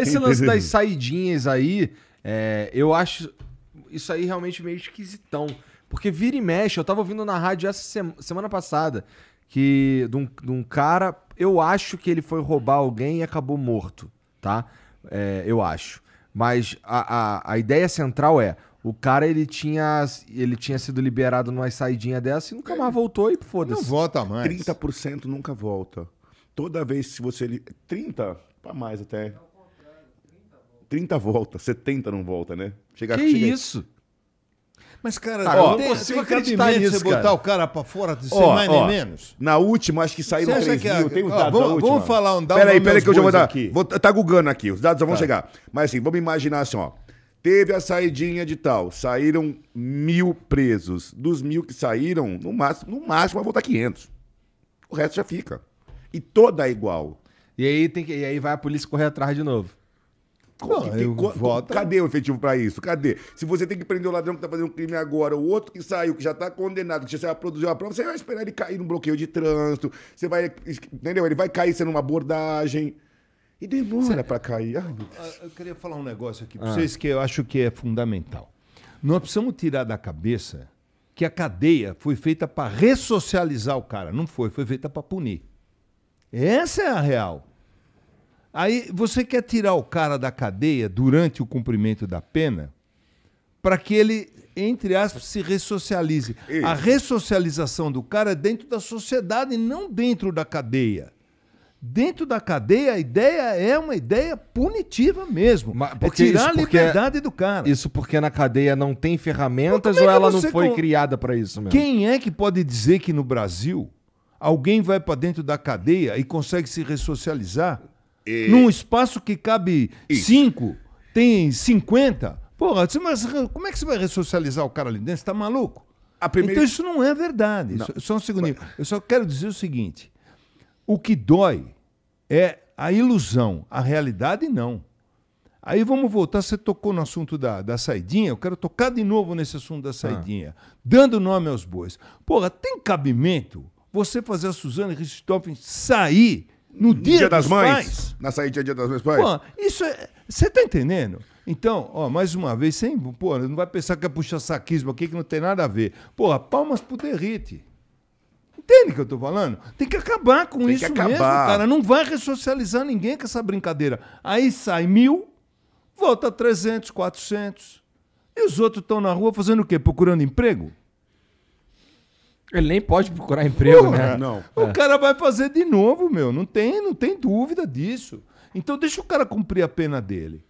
Esse lance das saidinhas aí, é, eu acho isso aí realmente meio esquisitão. Porque vira e mexe, eu tava ouvindo na rádio essa semana passada que de um, de um, cara, eu acho que ele foi roubar alguém e acabou morto, tá? É, eu acho. Mas a, a, a, ideia central é, o cara ele tinha, ele tinha sido liberado numa saidinha dessa e nunca mais voltou e foda-se. Não volta mais. 30% nunca volta. Toda vez que você... 30% para mais até. 30 volta, 70 não volta, né? Chega, que chega isso? Mas, cara, tá, ó, eu não consigo acreditar nisso, você botar o cara pra fora de ó, mais ó, nem menos. Na última, acho que saiu 3 que mil. É- tem os dados ó, vamos, última. Vamos falar um dado Peraí, peraí que eu já vou dar. Aqui. Vou, tá bugando aqui, os dados já vão tá. chegar. Mas assim, vamos imaginar assim, ó. Teve a saidinha de tal, saíram mil presos. Dos mil que saíram, no máximo, no máximo vai voltar 500. O resto já fica. E toda é igual. E aí, tem que, e aí vai a polícia correr atrás de novo. Não, qual, voto... Cadê o efetivo para isso? Cadê? Se você tem que prender o ladrão que está fazendo um crime agora, o outro que saiu, que já está condenado, que já saiu a prova, você vai esperar ele cair num bloqueio de trânsito, você vai. Entendeu? Ele vai cair sendo uma abordagem. E demora para cair. Ai, ah, eu queria falar um negócio aqui para ah. vocês que eu acho que é fundamental. Nós precisamos tirar da cabeça que a cadeia foi feita para ressocializar o cara. Não foi, foi feita para punir. Essa é a real. Aí você quer tirar o cara da cadeia durante o cumprimento da pena para que ele, entre aspas, se ressocialize. Isso. A ressocialização do cara é dentro da sociedade e não dentro da cadeia. Dentro da cadeia, a ideia é uma ideia punitiva mesmo. Mas é porque é tirar a liberdade do cara. Isso porque na cadeia não tem ferramentas ou é ela não foi com... criada para isso mesmo? Quem é que pode dizer que no Brasil alguém vai para dentro da cadeia e consegue se ressocializar? E... Num espaço que cabe Isso. cinco, tem 50. Porra, mas como é que você vai ressocializar o cara ali dentro? Você tá maluco? Primeira... Então isso não é verdade. Não. Só, um segundinho. Eu só quero dizer o seguinte: o que dói é a ilusão, a realidade não. Aí vamos voltar, você tocou no assunto da, da saidinha, eu quero tocar de novo nesse assunto da ah. saidinha, ah. dando nome aos bois. Porra, tem cabimento você fazer a Suzane Richthofen sair no Dia, dia das Mães. Pais. Na saída Dia das Mães Pais. Pô, isso é. Você tá entendendo? Então, ó, mais uma vez, sem. Pô, não vai pensar que é puxar saquismo aqui que não tem nada a ver. Porra, palmas pro Derrite. Entende o que eu tô falando? Tem que acabar com tem isso acabar. mesmo, cara. Não vai ressocializar ninguém com essa brincadeira. Aí sai mil, volta 300, 400. E os outros estão na rua fazendo o quê? Procurando emprego? Ele nem pode procurar emprego, Porra, né? Não. O é. cara vai fazer de novo, meu. Não tem, não tem dúvida disso. Então deixa o cara cumprir a pena dele.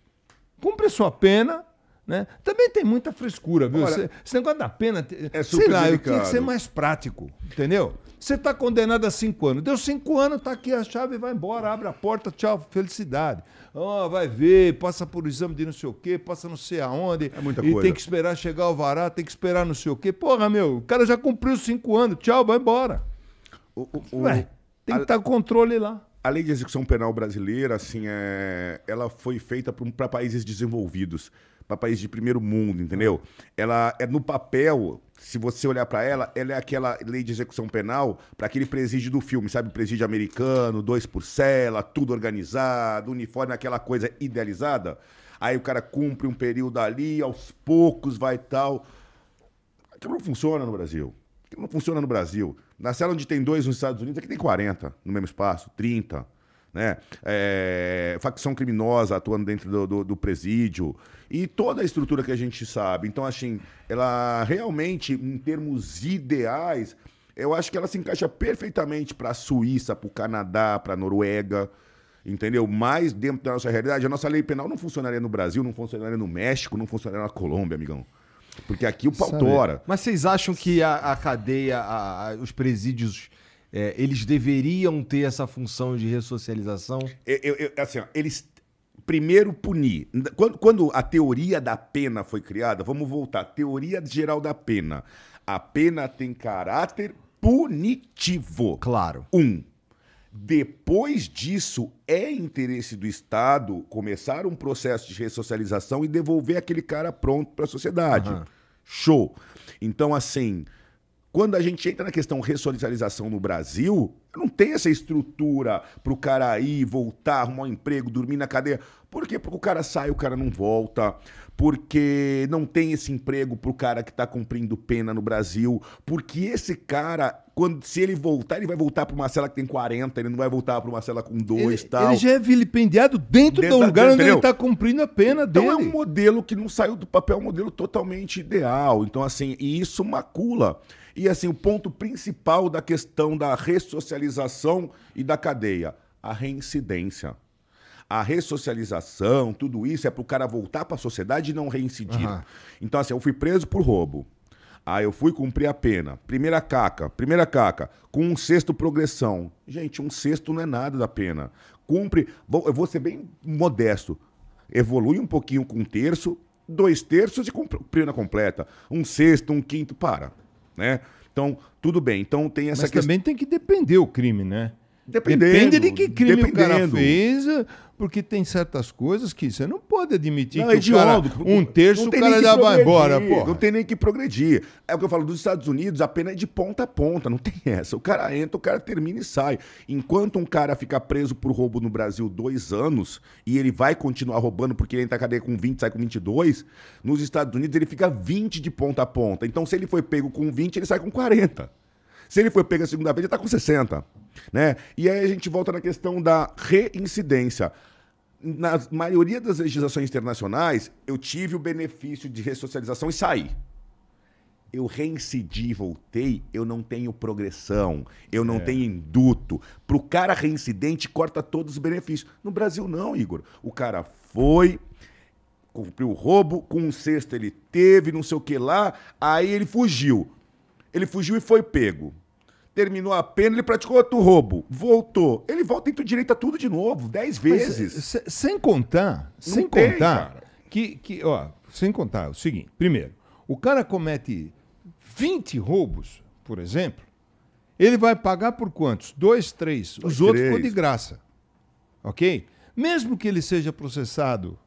Cumpre a sua pena, né? Também tem muita frescura, viu? Olha, esse negócio da pena. É sei lá, eu tinha que ser mais prático, entendeu? Você está condenado a cinco anos. Deu cinco anos, tá aqui a chave, vai embora, abre a porta, tchau, felicidade. Oh, vai ver, passa por exame de não sei o quê, passa não sei aonde. É muita e coisa. tem que esperar chegar o vará, tem que esperar não sei o quê. Porra, meu, o cara já cumpriu cinco anos, tchau, vai embora. O, o, Ué, tem a... que tá estar controle lá a lei de execução penal brasileira, assim, é, ela foi feita para países desenvolvidos para países de primeiro mundo, entendeu? Ela é no papel, se você olhar para ela, ela é aquela lei de execução penal para aquele presídio do filme, sabe? Presídio americano, dois por cela, tudo organizado, uniforme, aquela coisa idealizada. Aí o cara cumpre um período ali, aos poucos vai tal. Aquilo não funciona no Brasil. Aquilo não funciona no Brasil. Na cela onde tem dois nos Estados Unidos, aqui tem 40 no mesmo espaço, 30 né? É, facção criminosa atuando dentro do, do, do presídio e toda a estrutura que a gente sabe. Então, assim, ela realmente, em termos ideais, eu acho que ela se encaixa perfeitamente para a Suíça, para o Canadá, para a Noruega, entendeu? Mais dentro da nossa realidade. A nossa lei penal não funcionaria no Brasil, não funcionaria no México, não funcionaria na Colômbia, amigão. Porque aqui o pau tora. Mas vocês acham que a, a cadeia, a, a, os presídios é, eles deveriam ter essa função de ressocialização? Eu, eu, assim, ó, eles primeiro punir. Quando, quando a teoria da pena foi criada, vamos voltar, teoria geral da pena. A pena tem caráter punitivo. Claro. Um. Depois disso, é interesse do Estado começar um processo de ressocialização e devolver aquele cara pronto para a sociedade. Uhum. Show. Então, assim, quando a gente entra na questão ressocialização no Brasil, não tem essa estrutura para o cara ir, voltar, arrumar um emprego, dormir na cadeia. Por quê? Porque o cara sai, o cara não volta. Porque não tem esse emprego para o cara que está cumprindo pena no Brasil. Porque esse cara quando se ele voltar, ele vai voltar para uma cela que tem 40, ele não vai voltar para uma cela com dois e tal. Ele já é vilipendiado dentro, dentro do lugar dentro, onde entendeu? ele está cumprindo a pena então dele. Então é um modelo que não saiu do papel, é um modelo totalmente ideal. Então, assim, e isso macula. E, assim, o ponto principal da questão da ressocialização e da cadeia, a reincidência a ressocialização, tudo isso é para o cara voltar para a sociedade e não reincidir. Uhum. Então, assim, eu fui preso por roubo. Ah, eu fui cumprir a pena. Primeira caca, primeira caca, com um sexto progressão. Gente, um sexto não é nada da pena. Cumpre, eu vou ser bem modesto. Evolui um pouquinho com um terço, dois terços e pena completa. Um sexto, um quinto, para. Né? Então, tudo bem. Então tem essa Mas também tem que depender o crime, né? Dependendo, Depende de que crime dependendo. o cara fez, porque tem certas coisas que você não pode admitir não, que é cara, um terço o cara já vai embora, pô. Não tem nem que progredir. É o que eu falo, dos Estados Unidos a pena é de ponta a ponta, não tem essa. O cara entra, o cara termina e sai. Enquanto um cara fica preso por roubo no Brasil dois anos e ele vai continuar roubando porque ele entra na cadeia com 20, sai com 22, nos Estados Unidos ele fica 20 de ponta a ponta. Então se ele foi pego com 20, ele sai com 40. Se ele foi pego a segunda vez, ele tá com 60. Né? E aí a gente volta na questão da reincidência. Na maioria das legislações internacionais, eu tive o benefício de ressocialização e saí eu reincidi, voltei, eu não tenho progressão, eu não é. tenho induto. Pro cara reincidente, corta todos os benefícios. No Brasil, não, Igor. O cara foi, cumpriu o roubo, com um cesto ele teve, não sei o que lá, aí ele fugiu. Ele fugiu e foi pego terminou a pena, ele praticou outro roubo, voltou. Ele volta e direito a tudo de novo, dez vezes. Mas, sem contar, Não sem tem, contar que, que, ó, sem contar é o seguinte, primeiro, o cara comete 20 roubos, por exemplo, ele vai pagar por quantos? Dois, três. Dois, Os outros ficam de graça. Ok? Mesmo que ele seja processado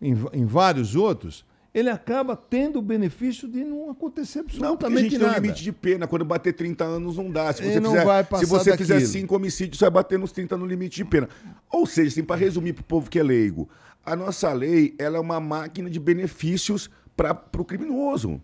em, em vários outros, ele acaba tendo o benefício de não acontecer absolutamente não, nada. Não, tem um limite de pena. Quando bater 30 anos, não dá. Se você, não fizer, vai passar se você fizer cinco homicídios, você vai bater nos 30 no limite de pena. Ou seja, assim, para resumir para o povo que é leigo, a nossa lei ela é uma máquina de benefícios para o criminoso.